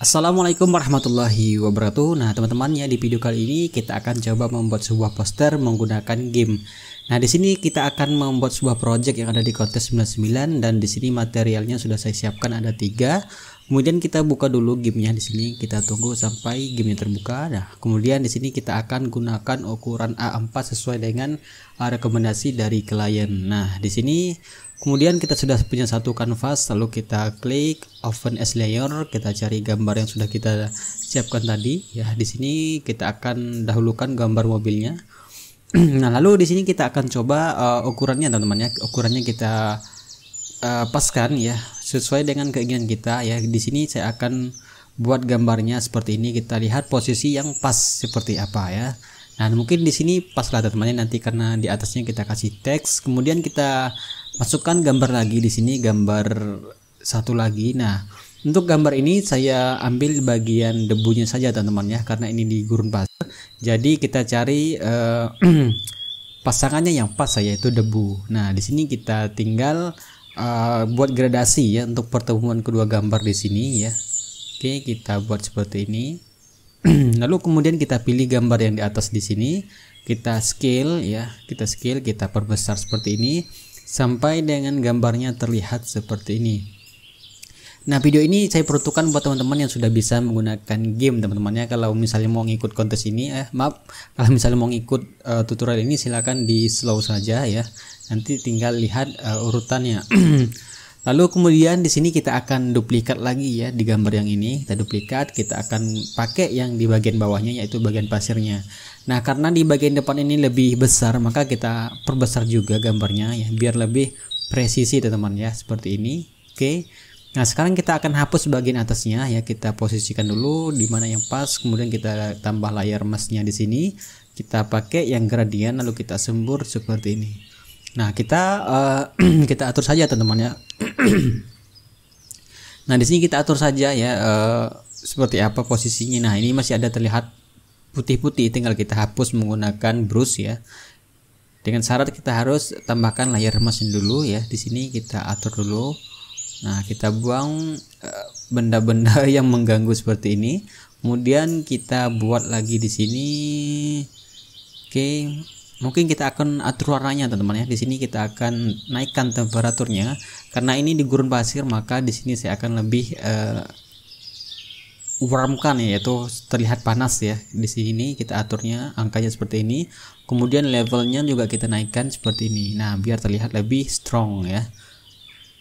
Assalamualaikum warahmatullahi wabarakatuh Nah teman-teman ya di video kali ini kita akan coba membuat sebuah poster menggunakan game Nah di sini kita akan membuat sebuah project yang ada di kontes 99 Dan di sini materialnya sudah saya siapkan ada tiga Kemudian kita buka dulu gamenya di sini, kita tunggu sampai gamenya terbuka. Nah, kemudian di sini kita akan gunakan ukuran A4 sesuai dengan uh, rekomendasi dari klien. Nah, di sini kemudian kita sudah punya satu kanvas. lalu kita klik open as layer, kita cari gambar yang sudah kita siapkan tadi. Ya, di sini kita akan dahulukan gambar mobilnya. nah, lalu di sini kita akan coba uh, ukurannya teman-teman ya. Ukurannya kita uh, paskan ya sesuai dengan keinginan kita ya di sini saya akan buat gambarnya seperti ini kita lihat posisi yang pas seperti apa ya nah mungkin di sini pas lah teman-teman nanti karena di atasnya kita kasih teks kemudian kita masukkan gambar lagi di sini gambar satu lagi nah untuk gambar ini saya ambil bagian debunya saja teman-teman ya karena ini di gurun pasir jadi kita cari uh, pasangannya yang pas yaitu debu nah di sini kita tinggal Ah, buat gradasi ya untuk pertemuan kedua gambar di sini ya oke kita buat seperti ini lalu kemudian kita pilih gambar yang di atas di sini kita scale ya kita scale kita perbesar seperti ini sampai dengan gambarnya terlihat seperti ini Nah video ini saya peruntukkan buat teman-teman yang sudah bisa menggunakan game teman-temannya kalau misalnya mau ngikut kontes ini eh maaf kalau misalnya mau ngikut uh, tutorial ini silahkan di slow saja ya nanti tinggal lihat uh, urutannya lalu kemudian di sini kita akan duplikat lagi ya di gambar yang ini kita duplikat kita akan pakai yang di bagian bawahnya yaitu bagian pasirnya nah karena di bagian depan ini lebih besar maka kita perbesar juga gambarnya ya biar lebih presisi teman-teman ya seperti ini oke okay Nah, sekarang kita akan hapus bagian atasnya ya. Kita posisikan dulu di mana yang pas, kemudian kita tambah layar emasnya di sini. Kita pakai yang gradien lalu kita sembur seperti ini. Nah, kita uh, kita atur saja teman-teman ya. nah, di sini kita atur saja ya uh, seperti apa posisinya. Nah, ini masih ada terlihat putih-putih, tinggal kita hapus menggunakan brush ya. Dengan syarat kita harus tambahkan layar mesin dulu ya. Di sini kita atur dulu Nah, kita buang eh, benda-benda yang mengganggu seperti ini. Kemudian kita buat lagi di sini. Oke, mungkin kita akan atur warnanya teman-teman ya. Di sini kita akan naikkan temperaturnya karena ini di gurun pasir maka di sini saya akan lebih uh, eh, warmkan ya yaitu terlihat panas ya. Di sini kita aturnya angkanya seperti ini. Kemudian levelnya juga kita naikkan seperti ini. Nah, biar terlihat lebih strong ya.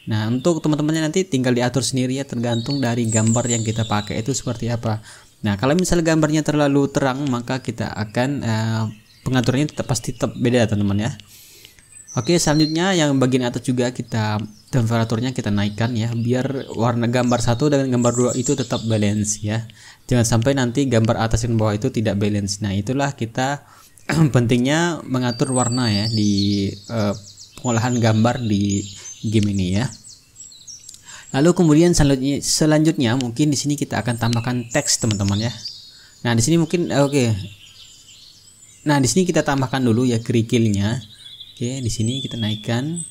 Nah, untuk teman-temannya nanti tinggal diatur sendiri ya tergantung dari gambar yang kita pakai itu seperti apa. Nah, kalau misalnya gambarnya terlalu terang, maka kita akan uh, eh, pengaturannya tetap pasti tetap beda teman-teman ya. Oke, selanjutnya yang bagian atas juga kita temperaturnya kita naikkan ya biar warna gambar satu dengan gambar dua itu tetap balance ya. Jangan sampai nanti gambar atas dan bawah itu tidak balance. Nah, itulah kita pentingnya mengatur warna ya di uh, pengolahan gambar di game ini ya lalu kemudian selanjutnya, selanjutnya mungkin di sini kita akan tambahkan teks teman-teman ya nah di sini mungkin eh, oke okay. nah di sini kita tambahkan dulu ya kerikilnya oke okay, di sini kita naikkan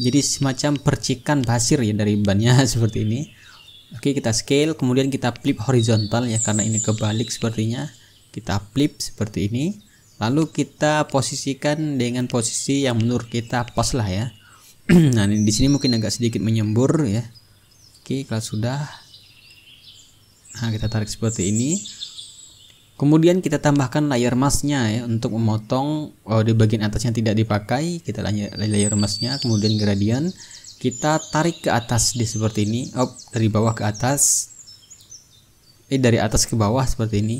jadi semacam percikan pasir ya dari bannya seperti ini oke okay, kita scale kemudian kita flip horizontal ya karena ini kebalik sepertinya kita flip seperti ini lalu kita posisikan dengan posisi yang menurut kita pas lah ya nah ini di sini mungkin agak sedikit menyembur ya oke kalau sudah nah kita tarik seperti ini kemudian kita tambahkan layer masknya ya untuk memotong oh, di bagian atasnya tidak dipakai kita layer masknya kemudian gradient kita tarik ke atas di seperti ini oh, dari bawah ke atas eh dari atas ke bawah seperti ini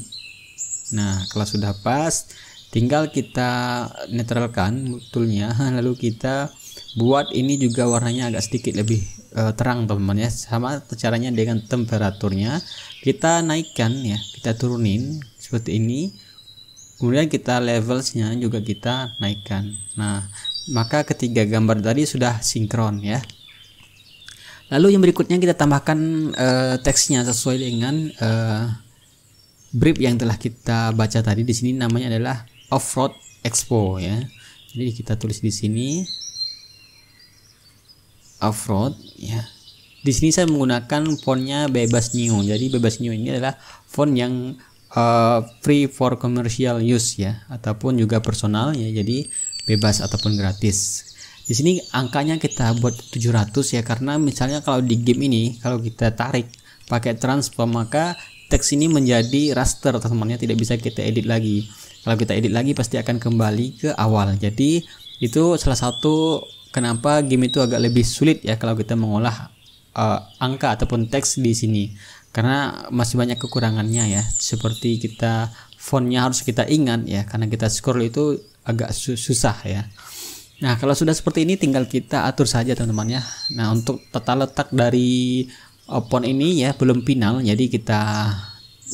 nah kalau sudah pas tinggal kita netralkan toolnya lalu kita buat ini juga warnanya agak sedikit lebih uh, terang teman-teman ya sama caranya dengan temperaturnya kita naikkan ya kita turunin seperti ini kemudian kita levelsnya juga kita naikkan nah maka ketiga gambar tadi sudah sinkron ya lalu yang berikutnya kita tambahkan uh, teksnya sesuai dengan uh, brief yang telah kita baca tadi di sini namanya adalah off-road expo ya jadi kita tulis di sini afrod ya di sini saya menggunakan fontnya bebas new jadi bebas new ini adalah font yang uh, free for commercial use ya ataupun juga personal ya jadi bebas ataupun gratis di sini angkanya kita buat 700 ya karena misalnya kalau di game ini kalau kita tarik pakai transform maka teks ini menjadi raster teman-temannya tidak bisa kita edit lagi kalau kita edit lagi pasti akan kembali ke awal jadi itu salah satu kenapa game itu agak lebih sulit ya kalau kita mengolah uh, angka ataupun teks di sini karena masih banyak kekurangannya ya seperti kita fontnya harus kita ingat ya karena kita scroll itu agak su susah ya Nah, kalau sudah seperti ini tinggal kita atur saja teman-teman ya. Nah, untuk tata letak dari eh, font ini ya belum final, jadi kita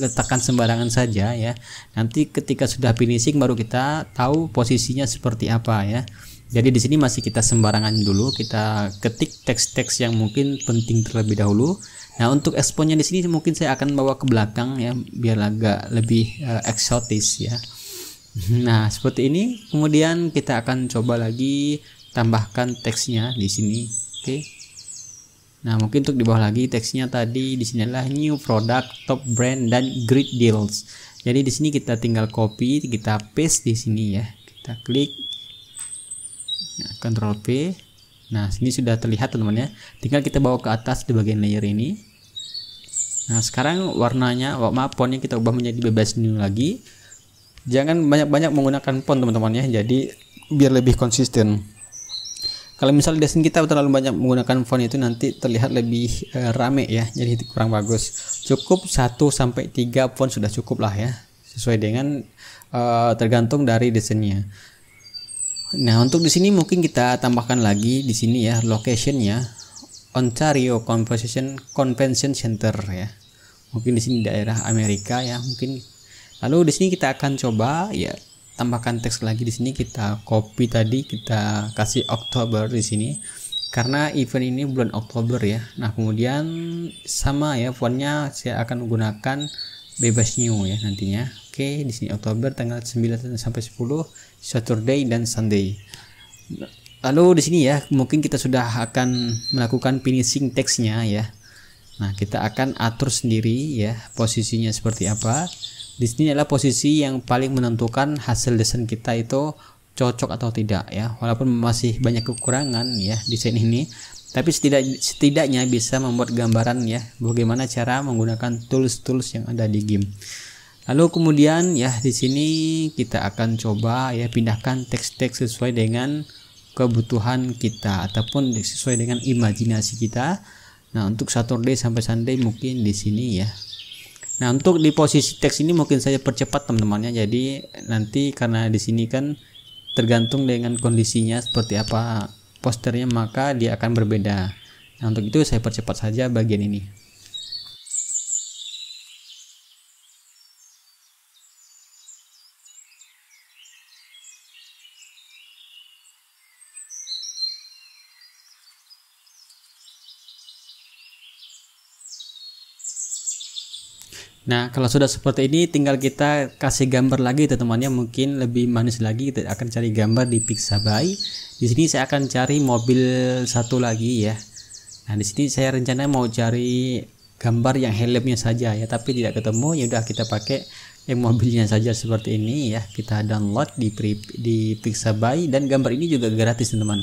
letakkan sembarangan saja ya. Nanti ketika sudah finishing baru kita tahu posisinya seperti apa ya. Jadi di sini masih kita sembarangan dulu, kita ketik teks-teks yang mungkin penting terlebih dahulu. Nah, untuk exponnya di sini mungkin saya akan bawa ke belakang ya, biar agak lebih uh, eksotis ya. Nah, seperti ini. Kemudian kita akan coba lagi tambahkan teksnya di sini. Oke. Okay. Nah, mungkin untuk di bawah lagi teksnya tadi di sini adalah new product, top brand dan great deals. Jadi di sini kita tinggal copy, kita paste di sini ya. Kita klik Ya, control Ctrl P nah sini sudah terlihat teman-teman ya tinggal kita bawa ke atas di bagian layer ini nah sekarang warnanya oh, maaf fontnya kita ubah menjadi bebas new lagi jangan banyak-banyak menggunakan font teman-teman ya jadi biar lebih konsisten kalau misalnya desain kita terlalu banyak menggunakan font itu nanti terlihat lebih e, rame ya jadi kurang bagus cukup 1 sampai 3 font sudah cukup lah ya sesuai dengan e, tergantung dari desainnya Nah, untuk di sini mungkin kita tambahkan lagi di sini ya locationnya Ontario Convention Convention Center ya. Mungkin di sini daerah Amerika ya, mungkin. Lalu di sini kita akan coba ya tambahkan teks lagi di sini kita copy tadi kita kasih Oktober di sini karena event ini bulan Oktober ya. Nah, kemudian sama ya fontnya saya akan menggunakan bebas new ya nantinya oke okay, di sini Oktober tanggal 9 sampai 10 Saturday dan Sunday lalu di sini ya mungkin kita sudah akan melakukan finishing teksnya ya nah kita akan atur sendiri ya posisinya seperti apa di sini adalah posisi yang paling menentukan hasil desain kita itu cocok atau tidak ya walaupun masih banyak kekurangan ya desain ini tapi setidak setidaknya bisa membuat gambaran ya bagaimana cara menggunakan tools-tools yang ada di game. Lalu kemudian ya di sini kita akan coba ya pindahkan teks-teks sesuai dengan kebutuhan kita ataupun sesuai dengan imajinasi kita. Nah, untuk satu day sampai Sunday mungkin di sini ya. Nah, untuk di posisi teks ini mungkin saya percepat teman-temannya. Jadi nanti karena di sini kan tergantung dengan kondisinya seperti apa posternya maka dia akan berbeda. Nah, untuk itu saya percepat saja bagian ini. Nah, kalau sudah seperti ini, tinggal kita kasih gambar lagi teman-temannya. Mungkin lebih manis lagi, kita akan cari gambar di Pixabay di sini saya akan cari mobil satu lagi ya nah di sini saya rencana mau cari gambar yang helmnya saja ya tapi tidak ketemu ya udah kita pakai yang mobilnya saja seperti ini ya kita download di pre, di Pixabay dan gambar ini juga gratis teman-teman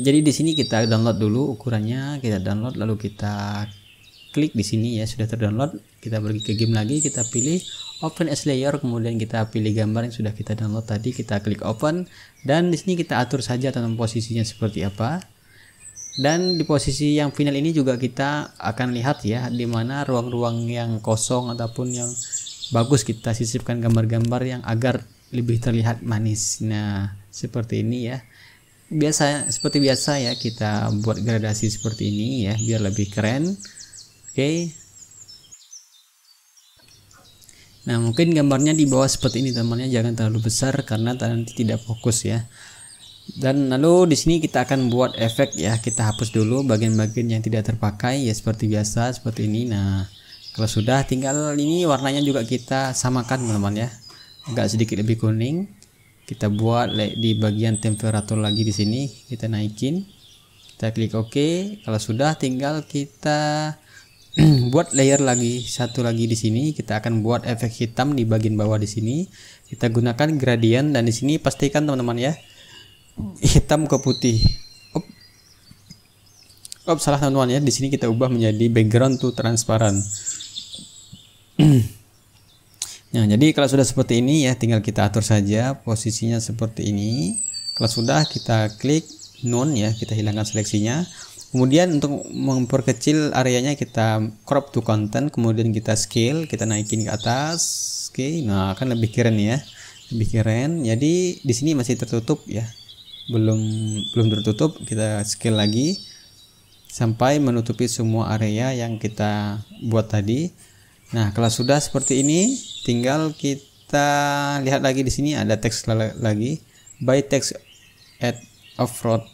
jadi di sini kita download dulu ukurannya kita download lalu kita klik di sini ya sudah terdownload kita pergi ke game lagi kita pilih open as layer kemudian kita pilih gambar yang sudah kita download tadi kita klik open dan di sini kita atur saja tentang posisinya seperti apa dan di posisi yang final ini juga kita akan lihat ya di mana ruang-ruang yang kosong ataupun yang bagus kita sisipkan gambar-gambar yang agar lebih terlihat manis nah seperti ini ya biasa seperti biasa ya kita buat gradasi seperti ini ya biar lebih keren oke okay. Nah mungkin gambarnya di bawah seperti ini temannya jangan terlalu besar karena nanti tidak fokus ya. Dan lalu di sini kita akan buat efek ya kita hapus dulu bagian-bagian yang tidak terpakai ya seperti biasa seperti ini. Nah kalau sudah tinggal ini warnanya juga kita samakan teman-teman ya agak sedikit lebih kuning. Kita buat di bagian temperatur lagi di sini kita naikin. Kita klik OK. Kalau sudah tinggal kita buat layer lagi satu lagi di sini kita akan buat efek hitam di bagian bawah di sini kita gunakan gradient dan di sini pastikan teman-teman ya hitam ke putih op op salah teman-teman ya di sini kita ubah menjadi background to transparan nah jadi kalau sudah seperti ini ya tinggal kita atur saja posisinya seperti ini kalau sudah kita klik none ya kita hilangkan seleksinya Kemudian untuk memperkecil areanya kita crop to content, kemudian kita scale, kita naikin ke atas. Oke, okay, nah akan lebih keren ya. Lebih keren. Jadi di sini masih tertutup ya. Belum belum tertutup, kita scale lagi sampai menutupi semua area yang kita buat tadi. Nah, kalau sudah seperti ini, tinggal kita lihat lagi di sini ada teks lagi by text at offroad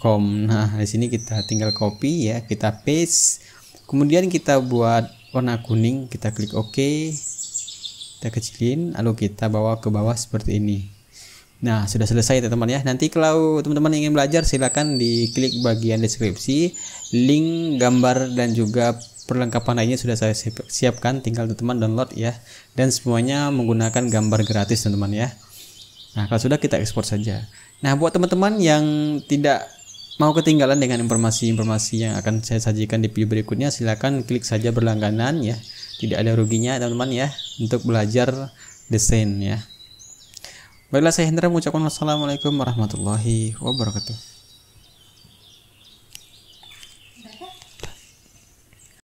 com. Nah, di sini kita tinggal copy ya, kita paste. Kemudian kita buat warna kuning, kita klik OK. Kita kecilin, lalu kita bawa ke bawah seperti ini. Nah, sudah selesai teman-teman ya. Nanti kalau teman-teman ingin belajar silakan diklik bagian deskripsi, link gambar dan juga perlengkapan lainnya sudah saya siapkan, tinggal teman-teman download ya. Dan semuanya menggunakan gambar gratis teman-teman ya. Nah, kalau sudah kita ekspor saja. Nah, buat teman-teman yang tidak mau ketinggalan dengan informasi-informasi yang akan saya sajikan di video berikutnya, silakan klik saja berlangganan ya. Tidak ada ruginya teman-teman ya untuk belajar desain ya. Baiklah saya Hendra mengucapkan wassalamualaikum warahmatullahi wabarakatuh.